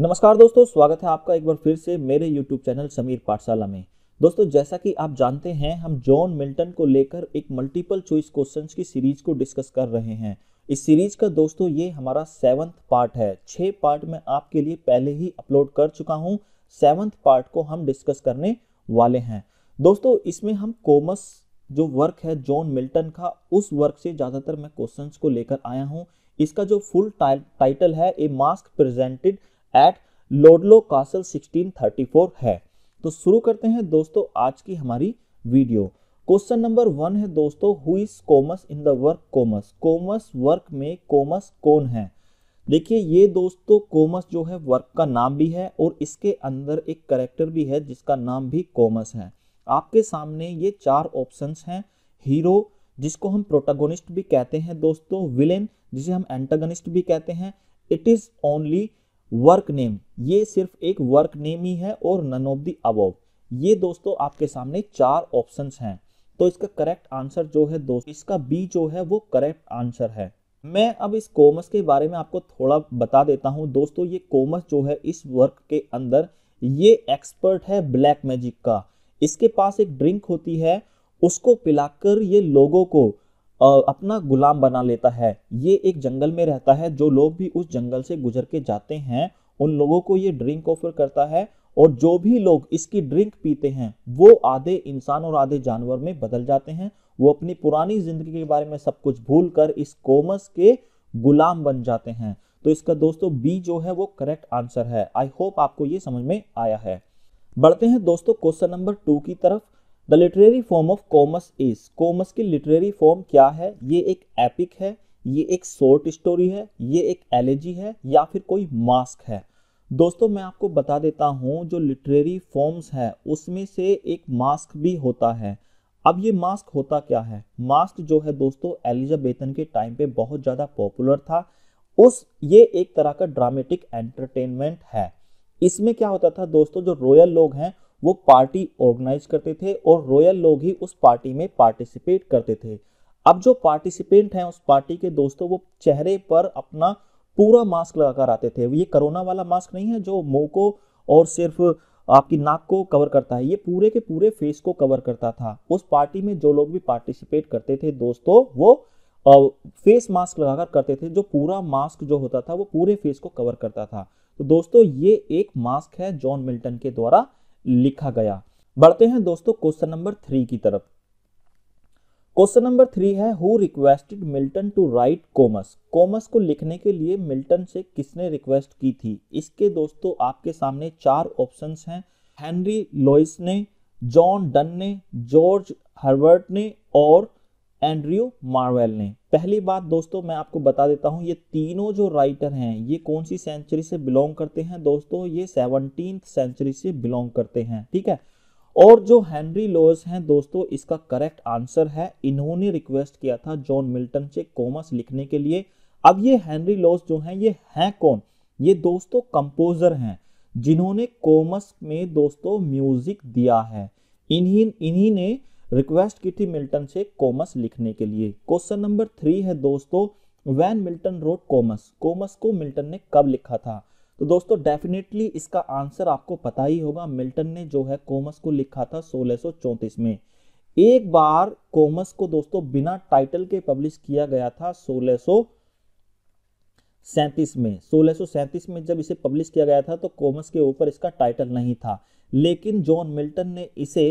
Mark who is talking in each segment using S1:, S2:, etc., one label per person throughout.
S1: नमस्कार दोस्तों स्वागत है आपका एक बार फिर से मेरे यूट्यूब चैनल समीर पाठशाला में दोस्तों जैसा कि आप जानते हैं हम जॉन मिल्टन को लेकर एक मल्टीपल चॉइस क्वेश्चंस की सीरीज को डिस्कस कर रहे हैं इस सीरीज का दोस्तों ये हमारा सेवंथ पार्ट है छह पार्ट में आपके लिए पहले ही अपलोड कर चुका हूँ सेवन्थ पार्ट को हम डिस्कस करने वाले हैं दोस्तों इसमें हम कॉमर्स जो वर्क है जॉन मिल्टन का उस वर्क से ज़्यादातर मैं क्वेश्चंस को लेकर आया हूँ इसका जो फुल टाइटल है a mask presented at Ludlow castle 1634 है तो शुरू करते हैं दोस्तों आज की हमारी वीडियो क्वेश्चन नंबर वन है दोस्तों who is Comus in the work Comus Comus work में कॉमर्स कौन है देखिए ये दोस्तों कॉमर्स जो है वर्क का नाम भी है और इसके अंदर एक करेक्टर भी है जिसका नाम भी कॉमर्स है आपके सामने ये चार ऑप्शंस हैं हीरो जिसको हम प्रोटागोनिस्ट भी कहते हैं दोस्तों विलेन जिसे हम एंटागोनिस्ट भी कहते हैं it is only work name ये सिर्फ एक वर्क नेम ही है और नन ऑफ दी अबव ये दोस्तों आपके सामने चार ऑप्शंस हैं तो इसका करेक्ट आंसर जो है दोस्तों इसका बी जो है वो करेक्ट आंसर है मैं अब इस कॉमर्स के बारे में आपको थोड़ा बता देता हूं दोस्तों ये कॉमर्स जो है इस वर्क के अंदर ये एक्सपर्ट है ब्लैक मैजिक का इसके पास एक ड्रिंक होती है उसको पिलाकर ये लोगों को अपना गुलाम बना लेता है ये एक जंगल में रहता है जो लोग भी उस जंगल से गुजर के जाते हैं उन लोगों को ये ड्रिंक ऑफर करता है और जो भी लोग इसकी ड्रिंक पीते हैं वो आधे इंसान और आधे जानवर में बदल जाते हैं वो अपनी पुरानी जिंदगी के बारे में सब कुछ भूल कर इस कोमस के गुलाम बन जाते हैं तो इसका दोस्तों बी जो है वो करेक्ट आंसर है आई होप आपको ये समझ में आया है बढ़ते हैं दोस्तों क्वेश्चन नंबर टू की तरफ the literary form of Comus is Comus की लिटरेरी फॉर्म क्या है ये एक एपिक है ये एक शॉर्ट स्टोरी है ये एक एलेजी है या फिर कोई मास्क है दोस्तों मैं आपको बता देता हूँ जो लिटरेरी फॉर्म्स है उसमें से एक मास्क भी होता है अब ये मास्क होता क्या है मास्क जो है दोस्तों एलिजाबेथन के टाइम पे बहुत ज़्यादा पॉपुलर था उस ये एक तरह का ड्रामेटिक एंटरटेनमेंट है इसमें क्या होता था दोस्तों जो रॉयल लोग हैं वो पार्टी ऑर्गेनाइज करते थे और रॉयल लोग ही उस पार्टी में पार्टिसिपेट करते थे अब जो पार्टिसिपेंट हैं उस पार्टी के दोस्तों वो चेहरे पर अपना पूरा मास्क लगाकर आते थे ये कोरोना वाला मास्क नहीं है जो मुंह को और सिर्फ आपकी नाक को कवर करता है ये पूरे के पूरे फेस को कवर करता था उस पार्टी में जो लोग भी पार्टिसिपेट करते थे दोस्तों वो फेस मास्क लगाकर करते थे जो पूरा मास्क जो होता था वो पूरे फेस को कवर करता था तो दोस्तों ये एक मास्क है जॉन मिल्टन के द्वारा लिखा गया बढ़ते हैं दोस्तों क्वेश्चन नंबर थ्री की तरफ क्वेश्चन नंबर थ्री है who requested Milton to write Comus Comus को लिखने के लिए मिल्टन से किसने रिक्वेस्ट की थी इसके दोस्तों आपके सामने चार ऑप्शंस हैं हेनरी लोइस ने जॉन डन ने जॉर्ज हर्बर्ट ने और एंड्रियो मार्वेल ने पहली बात दोस्तों मैं आपको बता देता हूं ये तीनों जो राइटर हैं ये कौन सी सेंचुरी से बिलोंग करते हैं दोस्तों ये सेवनटीन सेंचुरी से बिलोंग करते हैं ठीक है और जो हेनरी लॉज हैं दोस्तों इसका करेक्ट आंसर है इन्होंने रिक्वेस्ट किया था जॉन मिल्टन से कॉमर्स लिखने के लिए अब ये हेनरी लॉज जो हैं ये हैं कौन ये दोस्तों कंपोजर हैं जिन्होंने कॉमर्स में दोस्तों म्यूजिक दिया है इन्हीं इन्हीं ने रिक्वेस्ट की थी मिल्टन से कॉमर्स लिखने के लिए क्वेश्चन नंबर थ्री है दोस्तों when Milton wrote Comus Comus को मिल्टन ने कब लिखा था तो दोस्तों डेफिनेटली इसका आंसर आपको पता ही होगा मिल्टन ने जो है कॉमर्स को लिखा था सोलह में एक बार कॉमर्स को दोस्तों बिना टाइटल के पब्लिश किया गया था 1637 में 1637 में जब इसे पब्लिश किया गया था तो कॉमर्स के ऊपर इसका टाइटल नहीं था लेकिन जॉन मिल्टन ने इसे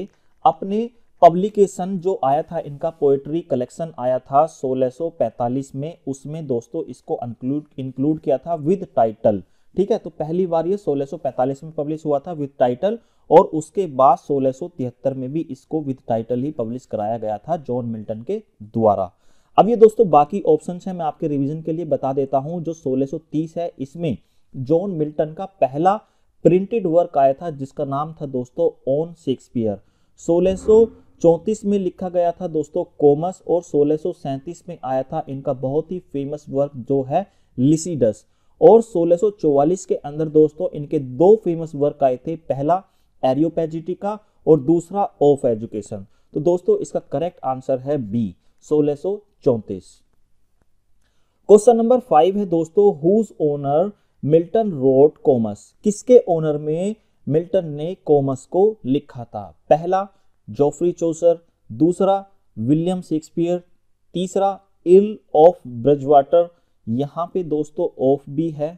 S1: अपने पब्लिकेशन जो आया था इनका पोएट्री कलेक्शन आया था 1645 में उसमें दोस्तों इसको इंक्लूड इंक्लूड किया था विद टाइटल ठीक है तो पहली बार ये 1645 में पब्लिश हुआ था विद टाइटल और उसके बाद 1673 में भी इसको विद टाइटल ही पब्लिश कराया गया था जॉन मिल्टन के द्वारा अब ये दोस्तों बाकी ऑप्शन है मैं आपके रिविजन के लिए बता देता हूँ जो सोलह है इसमें जॉन मिल्टन का पहला प्रिंटेड वर्क आया था जिसका नाम था दोस्तों ओन शेक्सपियर 1630 चौंतीस में लिखा गया था दोस्तों कोमस और सोलह में आया था इनका बहुत ही फेमस वर्क जो है लिसीडस और 1644 के अंदर दोस्तों इनके दो फेमस वर्क आए थे पहला एरियोपेजिटिका और दूसरा ऑफ एजुकेशन तो दोस्तों इसका करेक्ट आंसर है बी सोलह क्वेश्चन नंबर फाइव है दोस्तों whose honour Milton wrote Comus किसके ओनर में मिल्टन ने कॉमर्स को लिखा था पहला जोफ्री चौसर दूसरा विलियम शेक्सपियर तीसरा इल ऑफ ब्रजवाटर यहाँ पे दोस्तों ऑफ भी है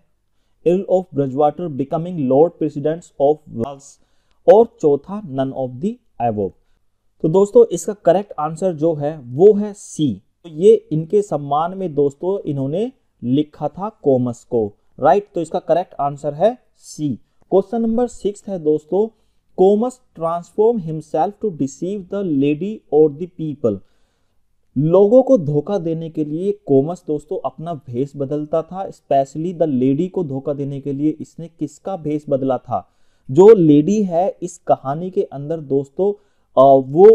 S1: earl of Bridgewater becoming lord president of Wales और चौथा नन ऑफ दी एबोव तो दोस्तों इसका करेक्ट आंसर जो है वो है सी तो ये इनके सम्मान में दोस्तों इन्होंने लिखा था कोमस को राइट तो इसका करेक्ट आंसर है सी क्वेश्चन नंबर सिक्स है दोस्तों Comus transform himself to deceive the lady और द पीपल लोगों को धोखा देने के लिए कोमस दोस्तों अपना भेष बदलता था स्पेशली द लेडी को धोखा देने के लिए इसने किसका भेष बदला था जो लेडी है इस कहानी के अंदर दोस्तों वो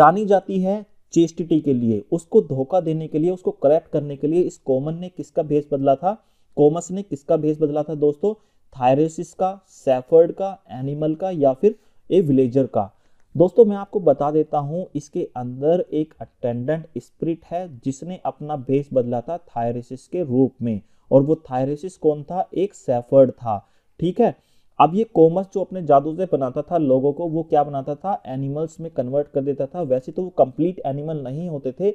S1: जानी जाती है चेस्टिटी के लिए उसको धोखा देने के लिए उसको करेक्ट करने के लिए इस कॉमन ने किसका भेष बदला था कोमस ने किसका भेष बदला था दोस्तों थायरेसिस का सेफर्ड का एनिमल का या फिर ए विलेजर का दोस्तों मैं आपको बता देता हूं इसके अंदर एक अटेंडेंट स्प्रिट है जिसने अपना बेस बदला था थायरेसिस के रूप में और वो थायरेसिस कौन था एक सेफर्ड था ठीक है अब ये कोमस जो अपने जादू से बनाता था लोगों को वो क्या बनाता था एनिमल्स में कन्वर्ट कर देता था वैसे तो वो कंप्लीट एनिमल नहीं होते थे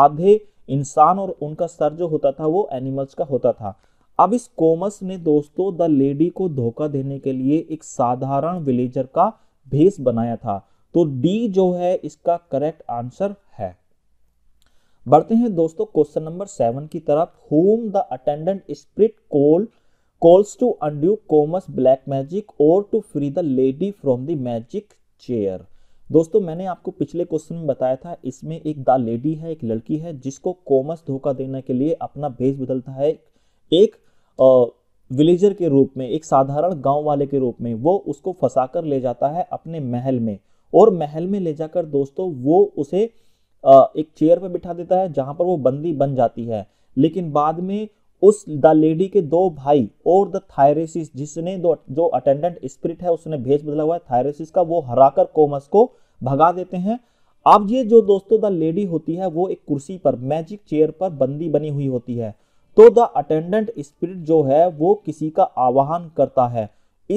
S1: आधे इंसान और उनका सर जो होता था वो एनिमल्स का होता था अब इस कोमस ने दोस्तों द लेडी को धोखा देने के लिए एक साधारण विलेजर का भेस बनाया था तो डी जो है इसका करेक्ट आंसर है बढ़ते हैं दोस्तों क्वेश्चन नंबर सेवन की तरफ whom the attendant spirit call calls to undo Comus black magic और to free the lady from the magic chair दोस्तों मैंने आपको पिछले क्वेश्चन में बताया था इसमें एक द लेडी है एक लड़की है जिसको कोमस धोखा देने के लिए अपना भेज बदलता है एक विलेजर के रूप में एक साधारण गांव वाले के रूप में वो उसको फंसा कर ले जाता है अपने महल में और महल में ले जाकर दोस्तों वो उसे एक चेयर पर बिठा देता है जहां पर वो बंदी बन जाती है लेकिन बाद में उस द लेडी के दो भाई और द थायरेसिस जिसने दो जो अटेंडेंट स्पिरिट है उसने भेज बदला हुआ है थायरेसिस का वो हराकर कोमस को भगा देते हैं अब ये जो दोस्तों द लेडी होती है वो एक कुर्सी पर मैजिक चेयर पर बंदी बनी हुई होती है तो द अटेंडेंट स्पिरिट जो है वो किसी का आवाहन करता है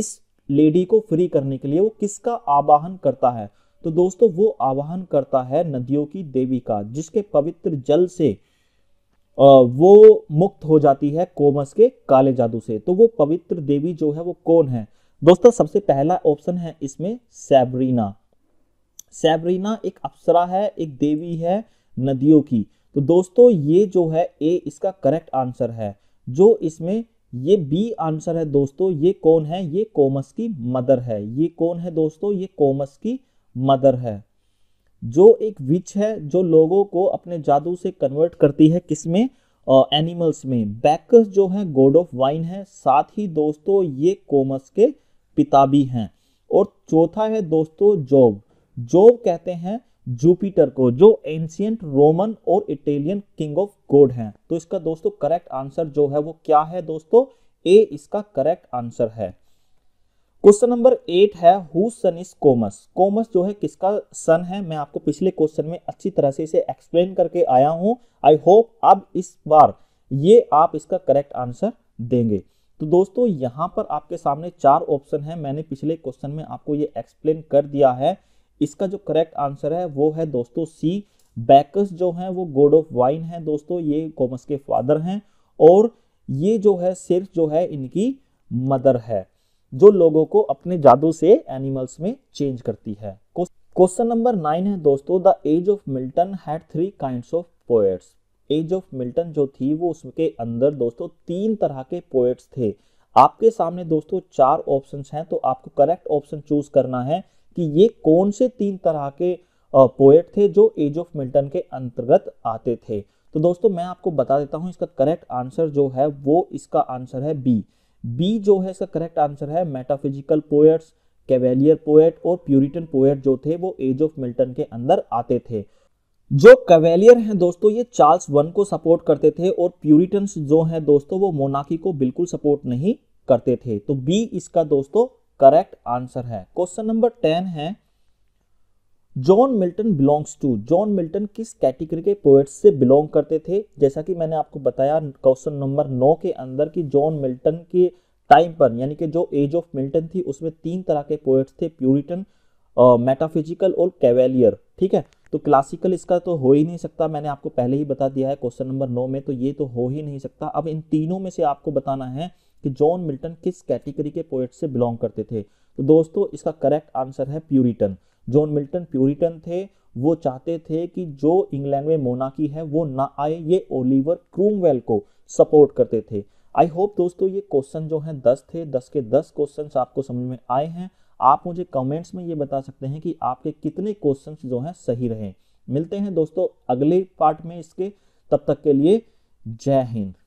S1: इस लेडी को फ्री करने के लिए वो किसका आवाहन करता है तो दोस्तों वो आवाहन करता है नदियों की देवी का जिसके पवित्र जल से वो मुक्त हो जाती है कोमस के काले जादू से तो वो पवित्र देवी जो है वो कौन है दोस्तों सबसे पहला ऑप्शन है इसमें सैबरीना सैबरीना एक अप्सरा है एक देवी है नदियों की तो दोस्तों ये जो है ए इसका करेक्ट आंसर है जो इसमें ये बी आंसर है दोस्तों ये कौन है ये कोमस की मदर है ये कौन है दोस्तों ये कोमस की मदर है जो एक विच है जो लोगों को अपने जादू से कन्वर्ट करती है किसमें एनिमल्स में बैकस जो है गॉड ऑफ वाइन है साथ ही दोस्तों ये कोमस के पिता भी हैं और चौथा है दोस्तों जॉब जॉब कहते हैं जुपिटर को जो एंशियंट रोमन और इटालियन किंग ऑफ गोड हैं तो इसका दोस्तों करेक्ट आंसर जो है वो क्या है दोस्तों ए इसका करेक्ट आंसर है क्वेश्चन नंबर एट है who son is Comus Comus जो है किसका सन है मैं आपको पिछले क्वेश्चन में अच्छी तरह से इसे एक्सप्लेन करके आया हूं आई होप अब इस बार ये आप इसका करेक्ट आंसर देंगे तो दोस्तों यहां पर आपके सामने चार ऑप्शन है मैंने पिछले क्वेश्चन में आपको ये एक्सप्लेन कर दिया है इसका जो करेक्ट आंसर है वो है दोस्तों सी बैकस जो हैं वो गोड ऑफ वाइन हैं दोस्तों ये कॉमर्स के फादर हैं और ये जो है सिर्फ जो है इनकी मदर है जो लोगों को अपने जादू से एनिमल्स में चेंज करती है क्वेश्चन नंबर नाइन है दोस्तों the age of Milton had three kind of poets age of Milton जो थी वो उसके अंदर दोस्तों तीन तरह के पोएट्स थे आपके सामने दोस्तों चार ऑप्शंस हैं तो आपको करेक्ट ऑप्शन चूज करना है कि ये कौन से तीन तरह के पोएट थे जो एज ऑफ मिल्टन के अंतर्गत आते थे तो दोस्तों मैं आपको बता देता हूं इसका करेक्ट आंसर जो है वो इसका आंसर है बी बी जो है इसका करेक्ट आंसर है मेटाफिजिकल पोएट्स कैवेलियर पोएट और प्यूरिटन पोएट जो थे वो एज ऑफ मिल्टन के अंदर आते थे जो कैवेलियर हैं दोस्तों ये चार्ल्स वन को सपोर्ट करते थे और प्यूरिटन जो हैं दोस्तों वो मोनाकी को बिल्कुल सपोर्ट नहीं करते थे तो बी इसका दोस्तों करेक्ट आंसर है क्वेश्चन नंबर टेन है John Milton belongs to John Milton किस कैटेगरी के पोएट्स से बिलोंग करते थे जैसा कि मैंने आपको बताया क्वेश्चन नंबर नौ के अंदर कि जॉन मिल्टन के टाइम पर यानी कि जो एज ऑफ मिल्टन थी उसमें तीन तरह के पोएट्स थे प्यूरिटन मेटाफिजिकल और कैवेलियर ठीक है तो क्लासिकल इसका तो हो ही नहीं सकता मैंने आपको पहले ही बता दिया है क्वेश्चन नंबर नौ में तो ये तो हो ही नहीं सकता अब इन तीनों में से आपको बताना है कि जॉन मिल्टन किस कैटेगरी के पोएट से बिलोंग करते थे तो दोस्तों इसका करेक्ट आंसर है प्यूरिटन जॉन मिल्टन प्यूरिटन थे वो चाहते थे कि जो इंग्लैंड में मोनाकी है वो ना आए ये ओलिवर क्रूमवेल को सपोर्ट करते थे आई होप दोस्तों ये क्वेश्चन जो है दस थे दस के दस क्वेश्चन आपको समझ में आए हैं आप मुझे कमेंट्स में ये बता सकते हैं कि आपके कितने क्वेश्चन जो हैं सही रहे मिलते हैं दोस्तों अगले पार्ट में इसके तब तक के लिए जय हिंद